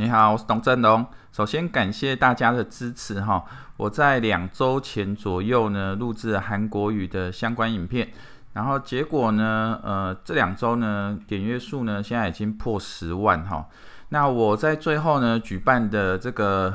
你好，我是董振龙。首先感谢大家的支持哈。我在两周前左右呢，录制韩国语的相关影片，然后结果呢，呃，这两周呢，点阅数呢，现在已经破十万哈。那我在最后呢，举办的这个。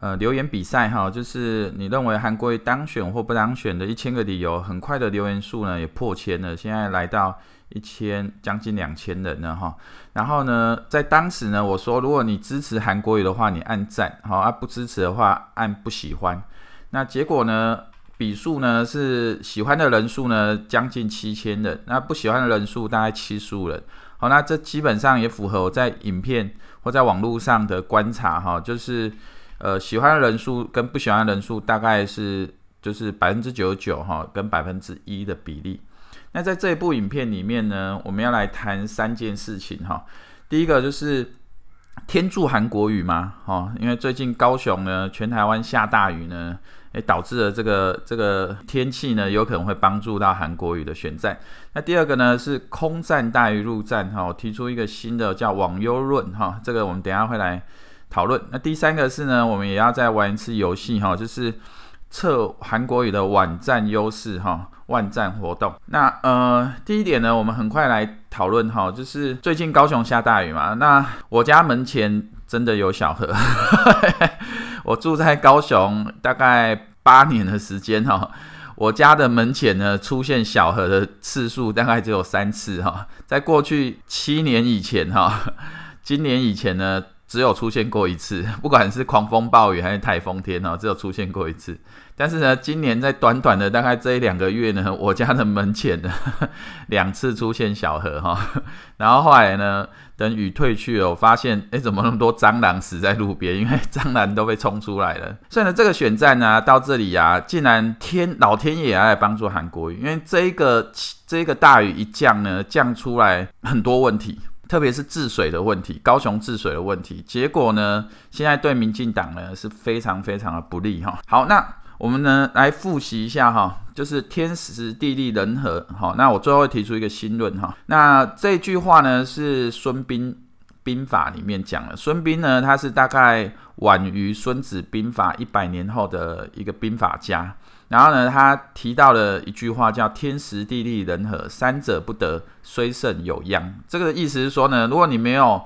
呃，留言比赛哈，就是你认为韩国瑜当选或不当选的一千个理由，很快的留言数呢也破千了，现在来到一千将近两千人了哈。然后呢，在当时呢，我说如果你支持韩国瑜的话，你按赞好；，不支持的话按不喜欢。那结果呢，笔数呢是喜欢的人数呢将近七千人，那不喜欢的人数大概七十五人。好，那这基本上也符合我在影片或在网络上的观察哈，就是。呃，喜欢人数跟不喜欢人数大概是就是百分之九十九哈，跟百分之一的比例。那在这一部影片里面呢，我们要来谈三件事情哈。第一个就是天助韩国语嘛，哈，因为最近高雄呢，全台湾下大雨呢，也导致了这个这个天气呢，有可能会帮助到韩国语的选战。那第二个呢是空战大于陆战哈，提出一个新的叫网优论哈，这个我们等下会来。讨论那第三个是呢，我们也要再玩一次游戏哈，就是测韩国语的网站优势哈，万站活动。那呃，第一点呢，我们很快来讨论哈，就是最近高雄下大雨嘛，那我家门前真的有小河。我住在高雄大概八年的时间哈，我家的门前呢出现小河的次数大概只有三次哈，在过去七年以前哈，今年以前呢。只有出现过一次，不管是狂风暴雨还是台风天哦，只有出现过一次。但是呢，今年在短短的大概这一两个月呢，我家的门前呢 两次出现小河哈，然后后来呢，等雨退去了，我发现哎，怎么那么多蟑螂死在路边？因为蟑螂都被冲出来了。所以呢，这个选战呢，到这里啊，竟然天老天爷啊，也帮助韩国，因为这一个这一个大雨一降呢，降出来很多问题。特别是治水的问题，高雄治水的问题，结果呢，现在对民进党呢是非常非常的不利哈。好，那我们呢来复习一下哈，就是天时地利人和。好，那我最后提出一个新论哈。那这句话呢是孙膑兵法里面讲了，孙膑呢他是大概晚于孙子兵法一百年后的一个兵法家。然后呢，他提到了一句话叫“天时地利人和”，三者不得，虽胜有殃。这个意思是说呢，如果你没有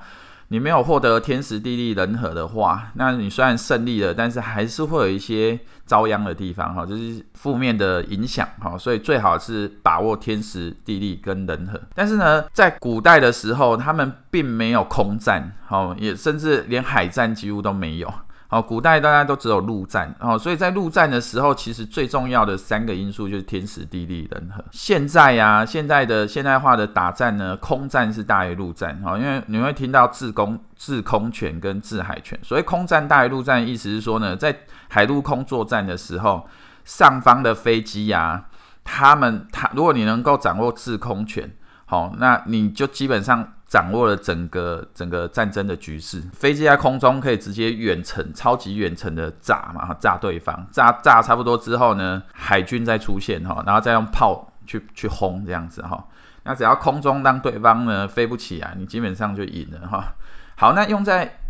你没有获得天时地利人和的话，那你虽然胜利了，但是还是会有一些遭殃的地方哈，就是负面的影响哈。所以最好是把握天时地利跟人和。但是呢，在古代的时候，他们并没有空战，哦，也甚至连海战几乎都没有。哦，古代大家都只有陆战哦，所以在陆战的时候，其实最重要的三个因素就是天时、地利、人和。现在啊，现在的现代化的打战呢，空战是大于陆战哦，因为你会听到制空、制空权跟制海权，所以空战大于陆战，意思是说呢，在海陆空作战的时候，上方的飞机呀，他们他，如果你能够掌握制空权。好，那你就基本上掌握了整个整个战争的局势。飞机在空中可以直接远程、超级远程的炸嘛，炸对方，炸炸差不多之后呢，海军再出现哈，然后再用炮去去轰这样子哈。那只要空中让对方呢飞不起来，你基本上就赢了哈。好，那用在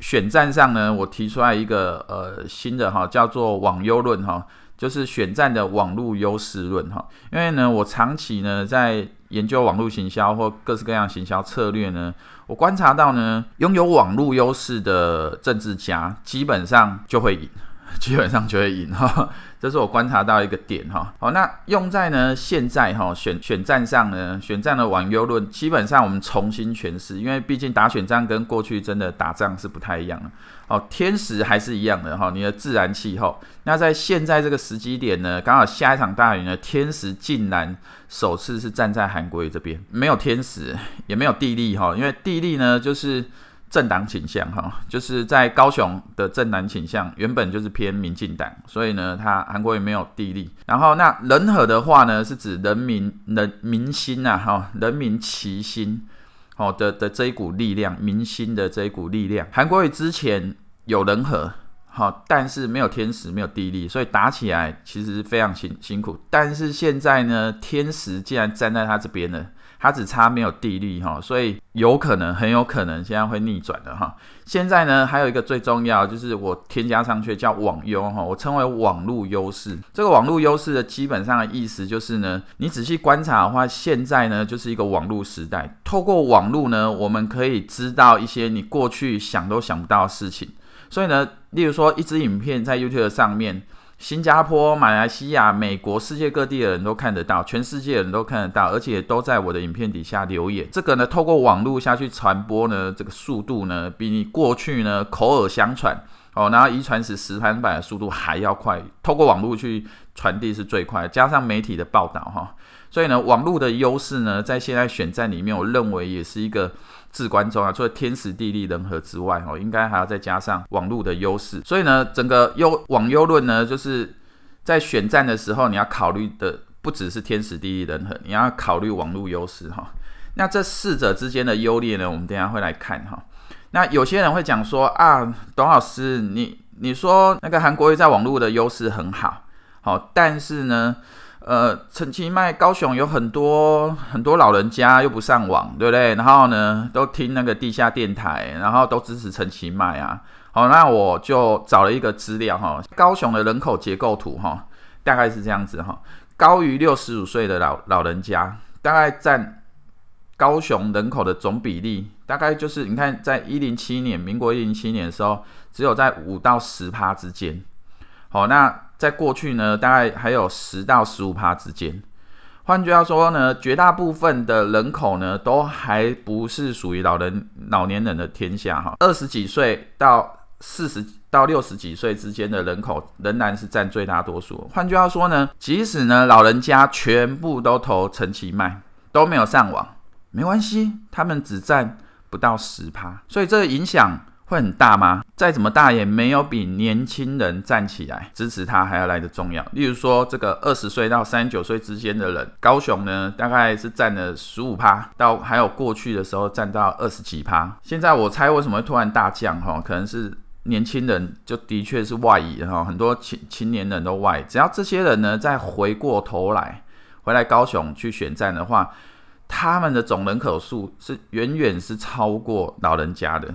选战上呢，我提出来一个呃新的哈，叫做网优论哈，就是选战的网络优势论哈。因为呢，我长期呢在研究网络行销或各式各样行销策略呢？我观察到呢，拥有网络优势的政治家基本上就会赢，基本上就会赢哈，这是我观察到一个点哈。好，那用在呢现在哈选选战上呢，选战的网优论基本上我们重新诠释，因为毕竟打选战跟过去真的打仗是不太一样了。哦，天时还是一样的哈，你的自然气候。那在现在这个时机点呢，刚好下一场大雨呢，天时竟然首次是站在韩国瑜这边，没有天时，也没有地利哈，因为地利呢就是政党倾向哈，就是在高雄的政党倾向原本就是偏民进党，所以呢，他韩国瑜没有地利。然后那人和的话呢，是指人民人民心啊，哈，人民齐心，好的的这一股力量，民心的这一股力量，韩国瑜之前。有人和好，但是没有天时，没有地利，所以打起来其实非常辛辛苦。但是现在呢，天时既然站在他这边了，他只差没有地利哈，所以有可能，很有可能现在会逆转的哈。现在呢，还有一个最重要，就是我添加上去叫网优哈，我称为网络优势。这个网络优势的，基本上的意思就是呢，你仔细观察的话，现在呢就是一个网络时代，透过网络呢，我们可以知道一些你过去想都想不到的事情。所以呢，例如说，一支影片在 YouTube 上面，新加坡、马来西亚、美国、世界各地的人都看得到，全世界的人都看得到，而且都在我的影片底下留言。这个呢，透过网络下去传播呢，这个速度呢，比你过去呢口耳相传，哦，然后遗传史十盘版的速度还要快。透过网络去传递是最快，加上媒体的报道哈。所以呢，网络的优势呢，在现在选战里面，我认为也是一个。至关重要除了天时地利人和之外，哦，应该还要再加上网络的优势。所以呢，整个优网优论呢，就是在选战的时候，你要考虑的不只是天时地利人和，你要考虑网络优势哈。那这四者之间的优劣呢，我们等下会来看哈。那有些人会讲说啊，董老师，你你说那个韩国瑜在网络的优势很好，好，但是呢？呃，陈其迈，高雄有很多很多老人家又不上网，对不对？然后呢，都听那个地下电台，然后都支持陈其迈啊。好，那我就找了一个资料哈，高雄的人口结构图哈，大概是这样子哈。高于六十五岁的老老人家，大概占高雄人口的总比例，大概就是你看，在一零七年，民国一零七年的时候，只有在五到十趴之间。好，那。在过去呢，大概还有十到十五趴之间。换句话说呢，绝大部分的人口呢，都还不是属于老人、老年人的天下哈。二十几岁到四十到六十几岁之间的人口，仍然是占最大多数。换句话说呢，即使呢，老人家全部都投陈其迈，都没有上网，没关系，他们只占不到十趴，所以这影响。会很大吗？再怎么大也没有比年轻人站起来支持他还要来的重要。例如说，这个二十岁到三十九岁之间的人，高雄呢大概是占了十五趴，到还有过去的时候占到二十几趴。现在我猜为什么会突然大降？哈，可能是年轻人就的确是外移哈，很多青青年人都外。只要这些人呢再回过头来回来高雄去选战的话，他们的总人口数是远远是超过老人家的。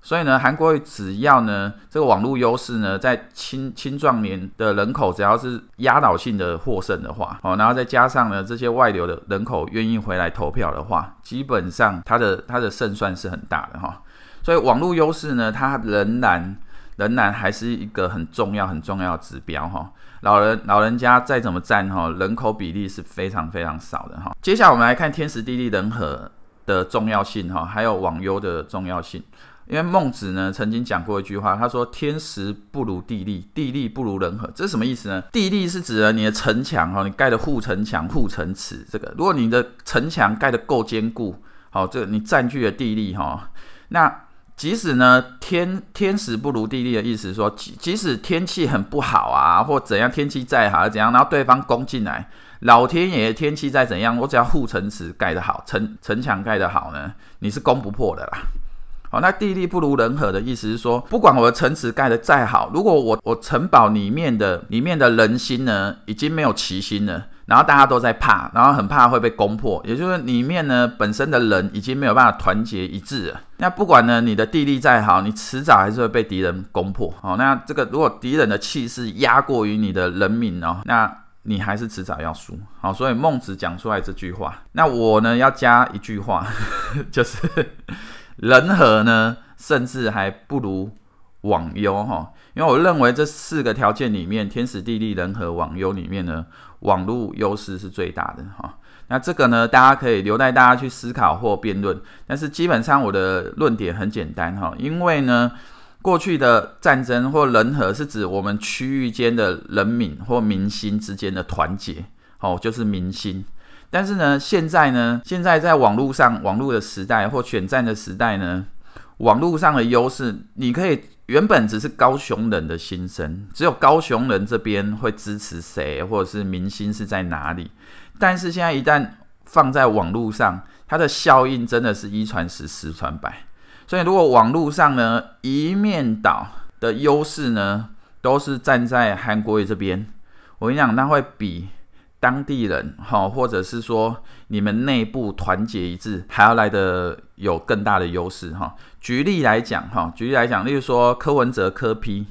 所以呢，韩国只要呢这个网络优势呢在青青壮年的人口只要是压倒性的获胜的话，哦，然后再加上呢这些外流的人口愿意回来投票的话，基本上它的它的胜算是很大的哈。所以网络优势呢，它仍然仍然还是一个很重要很重要的指标哈。老人老人家再怎么占哈，人口比例是非常非常少的哈。接下来我们来看天时地利人和的重要性哈，还有网优的重要性。因为孟子呢曾经讲过一句话，他说：“天时不如地利，地利不如人和。”这是什么意思呢？地利是指你的城墙哈，你盖的护城墙、护城池。这个，如果你的城墙盖的够坚固，好，这你占据了地利哈。那即使呢天天时不如地利的意思，说即使天气很不好啊，或怎样天气再好怎样，然后对方攻进来，老天爷天气再怎样，我只要护城池盖得好，城城墙盖得好呢，你是攻不破的啦。”好，那地利不如人和的意思是说，不管我的城池盖得再好，如果我我城堡里面的里面的人心呢，已经没有齐心了，然后大家都在怕，然后很怕会被攻破，也就是里面呢本身的人已经没有办法团结一致了。那不管呢你的地利再好，你迟早还是会被敌人攻破。好，那这个如果敌人的气势压过于你的人民哦，那你还是迟早要输。好，所以孟子讲出来这句话，那我呢要加一句话，就是。人和呢，甚至还不如网优哈，因为我认为这四个条件里面，天时地利人和网优里面呢，网络优势是最大的哈。那这个呢，大家可以留待大家去思考或辩论。但是基本上我的论点很简单哈，因为呢，过去的战争或人和是指我们区域间的人民或民心之间的团结，哦，就是民心。但是呢，现在呢，现在在网络上，网络的时代或选战的时代呢，网络上的优势，你可以原本只是高雄人的心声，只有高雄人这边会支持谁，或者是明星是在哪里。但是现在一旦放在网络上，它的效应真的是一传十，十传百。所以如果网络上呢一面倒的优势呢，都是站在韩国瑜这边，我跟你讲，那会比。当地人哈，或者是说你们内部团结一致，还要来的有更大的优势哈。举例来讲哈，举例来讲，例如说柯文哲、柯批，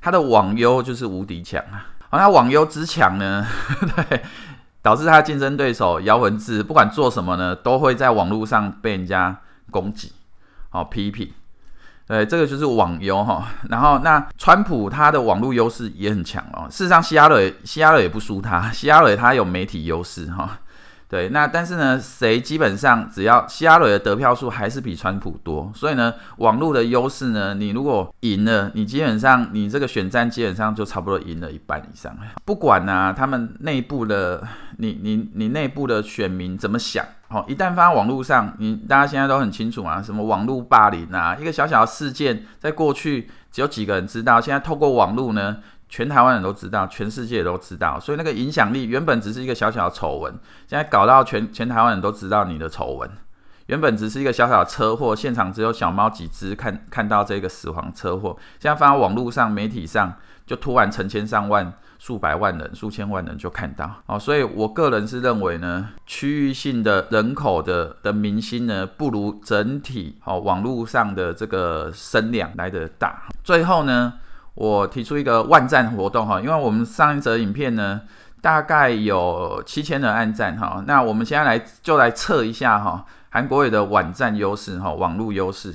他的网优就是无敌强啊。好，他网优之强呢，对，导致他竞争对手姚文智不管做什么呢，都会在网络上被人家攻击，好批评。对，这个就是网优哈，然后那川普他的网络优势也很强哦。事实上，希拉里希拉里也不输他，希拉里他有媒体优势哈。对，那但是呢，谁基本上只要希拉蕊的得票数还是比川普多，所以呢，网络的优势呢，你如果赢了，你基本上你这个选战基本上就差不多赢了一半以上。不管呢，他们内部的你你你内部的选民怎么想，哦，一旦发在网络上，你大家现在都很清楚啊，什么网络霸凌啊，一个小小的事件，在过去只有几个人知道，现在透过网络呢。全台湾人都知道，全世界都知道，所以那个影响力原本只是一个小小的丑闻，现在搞到全全台湾人都知道你的丑闻。原本只是一个小小的车祸现场，只有小猫几只看看到这个死亡车祸，现在放到网络上、媒体上，就突然成千上万、数百万人、数千万人就看到。哦，所以我个人是认为呢，区域性的人口的的明星呢，不如整体哦网络上的这个声量来的大。最后呢。我提出一个万赞活动哈，因为我们上一则影片呢，大概有七千人按赞哈，那我们现在来就来测一下哈，韩国语的网站优势哈，网络优势。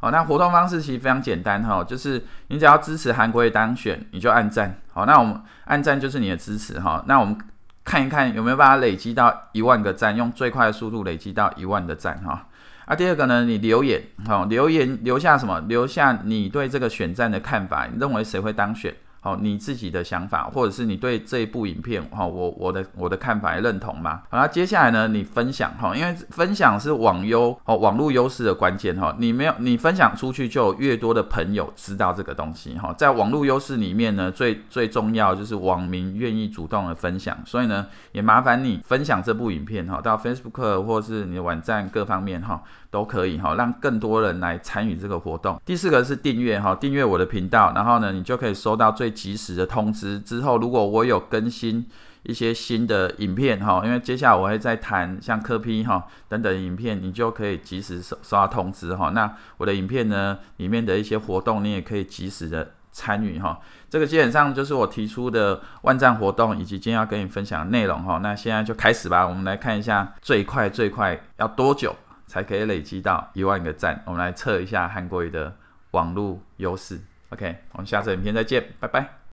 好，那活动方式其实非常简单哈，就是你只要支持韩国语当选，你就按赞。好，那我们按赞就是你的支持哈，那我们看一看有没有办法累积到一万个赞，用最快的速度累积到一万的赞哈。啊，第二个呢，你留言好，留言留下什么？留下你对这个选战的看法，你认为谁会当选？好，你自己的想法，或者是你对这一部影片哈，我我的我的看法认同吗？好，接下来呢，你分享哈，因为分享是网优哦，网络优势的关键哈。你没有你分享出去，就有越多的朋友知道这个东西哈。在网络优势里面呢，最最重要就是网民愿意主动的分享，所以呢，也麻烦你分享这部影片哈，到 Facebook 或是你的网站各方面哈都可以哈，让更多人来参与这个活动。第四个是订阅哈，订阅我的频道，然后呢，你就可以收到最。及时的通知之后，如果我有更新一些新的影片哈，因为接下来我会再谈像科批哈等等影片，你就可以及时刷通知哈。那我的影片呢里面的一些活动，你也可以及时的参与哈。这个基本上就是我提出的万赞活动以及今天要跟你分享的内容哈。那现在就开始吧，我们来看一下最快最快要多久才可以累积到一万个赞，我们来测一下韩国瑜的网络优势。OK，我们下次影片再见，拜拜。